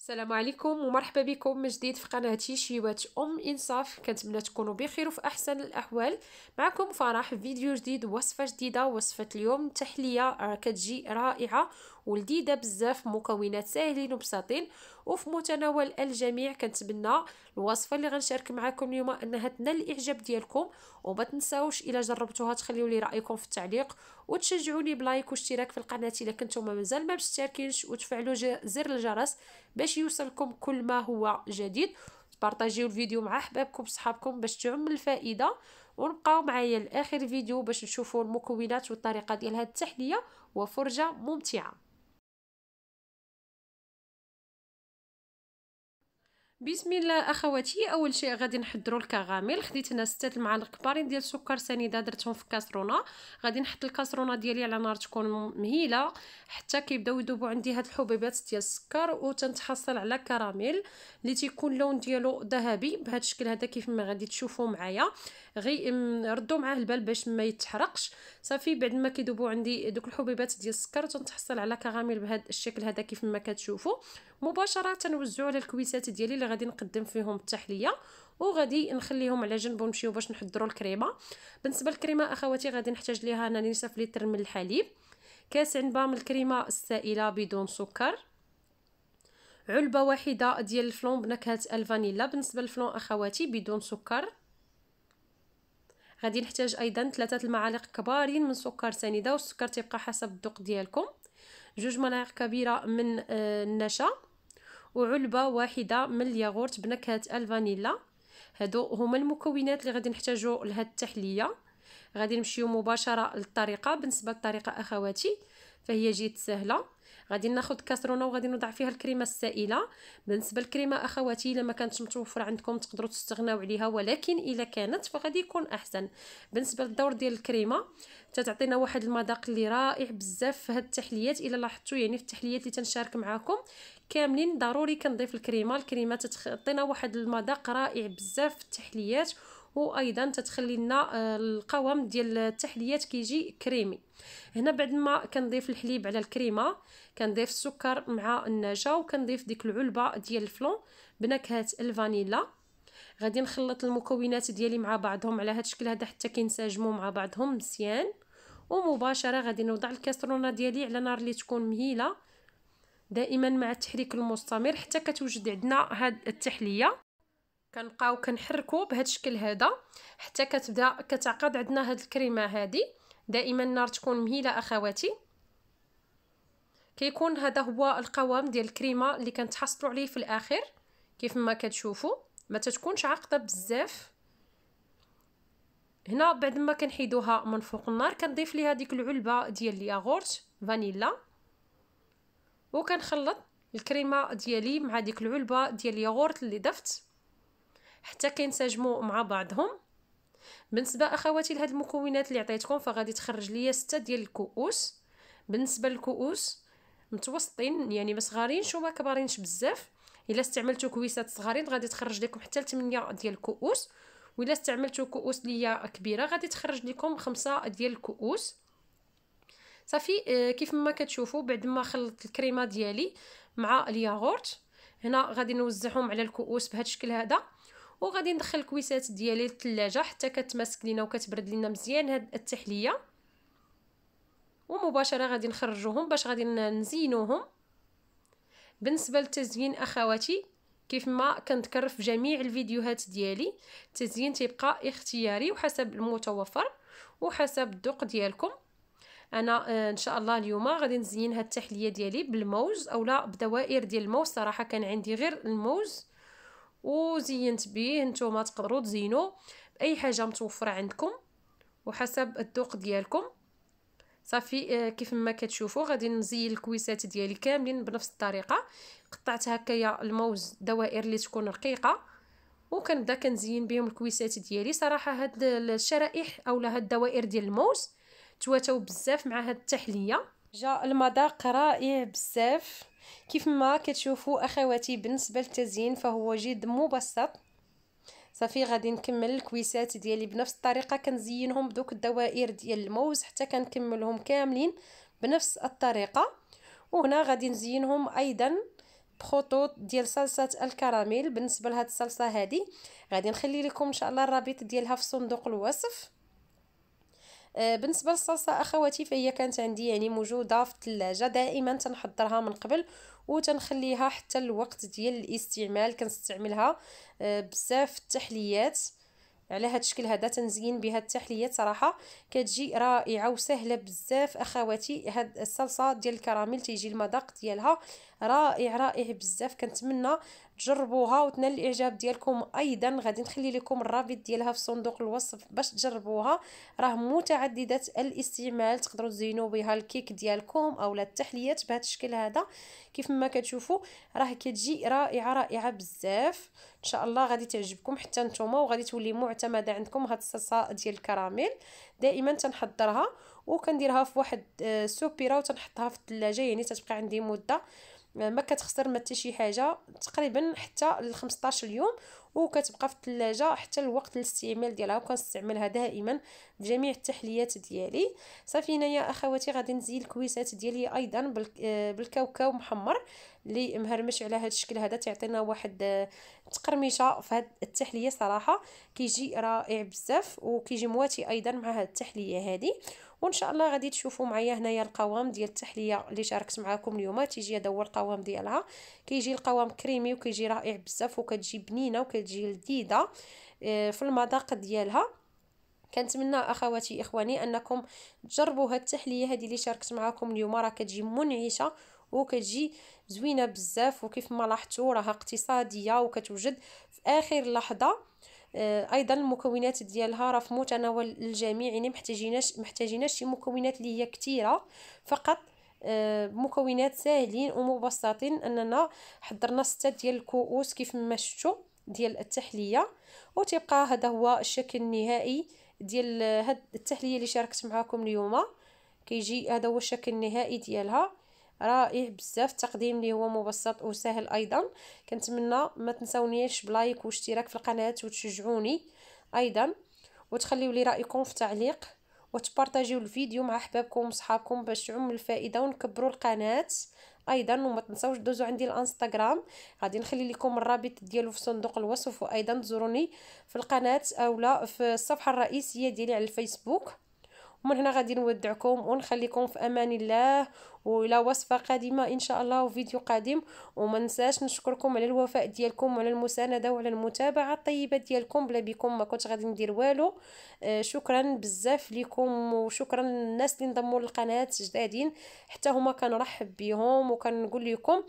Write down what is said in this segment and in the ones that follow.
السلام عليكم ومرحبا بكم من جديد في قناتي شيوات ام انصاف كنتمنى تكونوا بخير وفي احسن الاحوال معكم فرح فيديو جديد وصفه جديده وصفه اليوم تحليه آه، كتجي رائعه ولذيذه بزاف مكونات ساهلين وبساطين وفي متناول الجميع كنتمنى الوصفه اللي غنشارك معكم اليوم انها تنال الاعجاب ديالكم وما تنساوش الا جربتوها تخليوا لي رايكم في التعليق وتشجعوني بلايك واشتراك في القناه الا كنتم مازال ما مشتركينش وتفعلوا زر الجرس باش يوصلكم كل ما هو جديد بارطاجيو الفيديو مع احبابكم وصحابكم باش تعم الفائده ونبقاو معايا لاخر الفيديو باش نشوفوا المكونات والطريقه ديال هاد التحليه وفرجه ممتعه بسم الله اخواتي اول شيء غادي نحضروا الكراميل خديت هنا 6 المعالق كبارين ديال السكر سنيده درتهم في كاسرونه غادي نحط الكاسرونه ديالي على نار تكون مهيله حتى كيبداو يذوبوا عندي هاد الحبيبات ديال السكر وتنتحصل على كراميل اللي تيكون اللون ديالو ذهبي بهذا الشكل هذا كيف ما غادي تشوفوا معايا غي ردوا معاه البال باش ما يتحرقش صافي بعد ما كيذوبوا عندي دوك الحبيبات ديال السكر تنتحصل على كراميل بهذا الشكل هذا كيف ما كتشوفوا مباشره وزعوا على الكويسات ديالي اللي غادي نقدم فيهم التحليه وغادي نخليهم على جنب ونمشيو باش نحضروا الكريمه بالنسبه للكريمه اخواتي غادي نحتاج ليها انا نصف لتر من الحليب كاس عنبه من الكريمه السائله بدون سكر علبه واحده ديال الفلون بنكهه الفانيلا بالنسبه للفلون اخواتي بدون سكر غادي نحتاج ايضا ثلاثه المعالق كبارين من سكر سنيده والسكر تيبقى حسب الذوق ديالكم جوج ملاعق كبيره من آه، النشا وعلبه واحده من الياغورت بنكهه الفانيلا هادو هما المكونات اللي غادي نحتاجو لهاد التحليه غادي نمشيو مباشره للطريقه بالنسبه للطريقه اخواتي فهي جيت سهله غادي ناخذ كاسرونه وغادي نوضع فيها الكريمه السائله بالنسبه للكريمه اخواتي الا ما كانتش متوفره عندكم تقدروا تستغناو عليها ولكن الا كانت فغادي يكون احسن بالنسبه للدور ديال الكريمه تتعطينا واحد المذاق اللي رائع بزاف في هاد التحليات الا لاحظتوا يعني في التحليات اللي تنشارك معاكم كاملين ضروري كنضيف الكريمه الكريمه تتعطينا واحد المذاق رائع بزاف في التحليات وايضا تتخلي لنا آه، القوام ديال التحليات كيجي كريمي هنا بعد ما كنضيف الحليب على الكريمه كنضيف السكر مع النجا وكنضيف ديك العلبه ديال الفلون بنكهه الفانيلا غادي نخلط المكونات ديالي مع بعضهم على هذا الشكل هذا حتى كينسجموا مع بعضهم مزيان ومباشره غادي نوضع الكاسرونه ديالي على نار اللي تكون مهيله دائما مع التحريك المستمر حتى كتوجد عندنا هاد التحليه كنبقاو كنحركو بهاد الشكل هذا حتى كتبدا كتعقد عندنا هاد الكريمه هادي دائما النار تكون مهيله اخواتي كيكون هذا هو القوام ديال الكريمه اللي كنتحصلوا عليه في الاخر كيف ما كتشوفوا ما تتكونش عاقده بزاف هنا بعد ما كنحيدوها من فوق النار كنضيف ليها ديك العلبه ديال الياغورت فانيلا وكنخلط الكريمه ديالي مع ديك العلبه ديال الياغورت اللي ضفت حتى كينسجموا مع بعضهم بالنسبه اخواتي لهاد المكونات اللي عطيتكم فغادي تخرج ليا ستة ديال الكؤوس بالنسبه للكؤوس متوسطين يعني ما صغارينش وما كبارينش بزاف الا استعملتوا كويسات صغارين غادي تخرج لكم حتى 8 ديال الكؤوس وإلا استعملتوا كؤوس اللي هي كبيره غادي تخرج لكم خمسة ديال الكؤوس صافي آه، كيف ما كتشوفوا بعد ما خلطت الكريمه ديالي مع الياغورت هنا غادي نوزعهم على الكؤوس بهذا الشكل هذا وغادي ندخل الكويسات ديالي للثلاجه حتى كتماسك لينا وكتبرد لينا مزيان هاد التحليه ومباشره غادي نخرجوهم باش غادي نزينوهم بالنسبه للتزيين اخواتي كيف ما كنذكر في جميع الفيديوهات ديالي التزيين تيبقى اختياري وحسب المتوفر وحسب الذوق ديالكم انا آه، ان شاء الله اليوم غادي نزين هاد التحليه ديالي بالموز اولا بدوائر ديال الموز صراحه كان عندي غير الموز وزينت به نتوما تقدروا تزينوا باي حاجه متوفره عندكم وحسب الذوق ديالكم صافي آه، كيف ما كتشوفوا غادي نزين الكويسات ديالي كاملين بنفس الطريقه قطعت هكايا الموز دوائر اللي تكون رقيقه وكنبدا كنزين بهم الكويسات ديالي صراحه هاد الشرائح اولا هاد الدوائر ديال الموز تواتاو بزاف مع هاد التحليه جا المذاق رائع بزاف كيف ما كتشوفوا اخواتي بالنسبه للتزيين فهو جد مبسط صافي غادي نكمل الكويسات ديالي بنفس الطريقه كنزينهم بدوك الدوائر ديال الموز حتى كنكملهم كاملين بنفس الطريقه وهنا غادي نزينهم ايضا بخطوط ديال صلصه الكراميل بالنسبه لهاد الصلصه هذه غادي نخلي لكم ان شاء الله الرابط ديالها في صندوق الوصف آه، بالنسبه للصلصه اخواتي فهي كانت عندي يعني موجوده في الثلاجه دائما تنحضرها من قبل وتنخليها حتى الوقت ديال الاستعمال كنستعملها آه، بزاف التحليات على هذا الشكل هذا تنزين بها التحليات صراحه كتجي رائعه وسهله بزاف اخواتي هاد الصلصه ديال الكراميل تيجي المذاق ديالها رائع رائع بزاف كنتمنى تجربوها وتنال الاعجاب ديالكم ايضا غادي نخلي لكم الرابط ديالها في صندوق الوصف باش تجربوها راه متعدده الاستعمال تقدروا تزينوا بها الكيك ديالكم اولا التحليات بهذا الشكل هذا كيف ما كتشوفوا راه كتجي رائعه رائعه بزاف ان شاء الله غادي تعجبكم حتى نتوما وغادي تولي معتمده عندكم هاد الصلصه ديال الكراميل دائما تنحضرها وكنديرها في واحد آه، سوبيرا وتنحطها في الثلاجه يعني تتبقى عندي مده ما كتخسر ما حتى شي حاجه تقريبا حتى ل 15 يوم وكتبقى في الثلاجه حتى الوقت الاستعمال ديالها وكنستعملها دائما في جميع التحليات ديالي صافي هنايا اخواتي غادي نزيد الكويسات ديالي ايضا بالكاوكاو محمر اللي مهرمش على هذا الشكل هذا تعطينا واحد تقرمشه في هذه التحليه صراحه كيجي رائع بزاف وكيجي مواتي ايضا مع هذه التحليه هذه وان شاء الله غادي تشوفوا معايا هنايا القوام ديال التحليه اللي شاركت معكم اليوم تيجي هذا هو القوام ديالها كيجي القوام كريمي وكيجي رائع بزاف وكتجي بنينه وكتجي لذيذه آه، في المذاق ديالها كنتمنى اخواتي اخواني انكم تجربوا هاد التحليه هذه اللي شاركت معكم اليوم راه كتجي منعشه وكتجي زوينه بزاف وكيف ما لاحظتوا راها اقتصاديه وكتوجد في اخر لحظه آه، ايضا المكونات ديالها راه في متناول الجميع يعني محتاجيناش محتاجيناش شي مكونات اللي هي كثيره فقط آه، مكونات ساهلين ومبسطين اننا حضرنا سته ديال الكؤوس كيف ما شفتوا ديال التحليه وتبقى هذا هو الشكل النهائي ديال آه، هاد التحليه اللي شاركت معكم اليوم كيجي هذا هو الشكل النهائي ديالها رائع بزاف التقديم اللي هو مبسط وسهل ايضا كنتمنى ما تنساونيش بلايك واشتراك في القناه وتشجعوني ايضا وتخليوا لي رايكم في تعليق وتبارطاجيو الفيديو مع احبابكم وصحابكم باش تعم الفائده ونكبروا القناه ايضا وما تنساوش دوزو عندي الانستغرام غادي نخلي لكم الرابط ديالو في صندوق الوصف وايضا تزوروني في القناه اولا في الصفحه الرئيسيه ديالي على الفيسبوك ومن هنا غادي نودعكم ونخليكم في امان الله ولا وصفه قادمه ان شاء الله وفيديو قادم وما ننساش نشكركم على الوفاء ديالكم وعلى المسانده وعلى المتابعه الطيبه ديالكم بلا بكم ما كنتش غادي ندير والو آه، شكرا بزاف لكم وشكرا للناس اللي انضموا للقناه جدادين حتى هما كنرحب بهم وكنقول لكم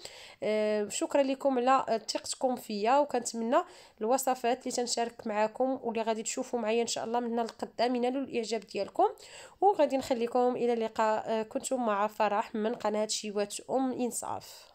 آه، شكرا لكم على ثقتكم فيا وكنتمنى الوصفات اللي تنشارك معاكم واللي غادي تشوفوا معايا ان شاء الله من القدام ينالوا الاعجاب ديالكم وغادي نخليكم الى اللقاء آه، كنتم مع فرح من قناة شيوات أم إنصاف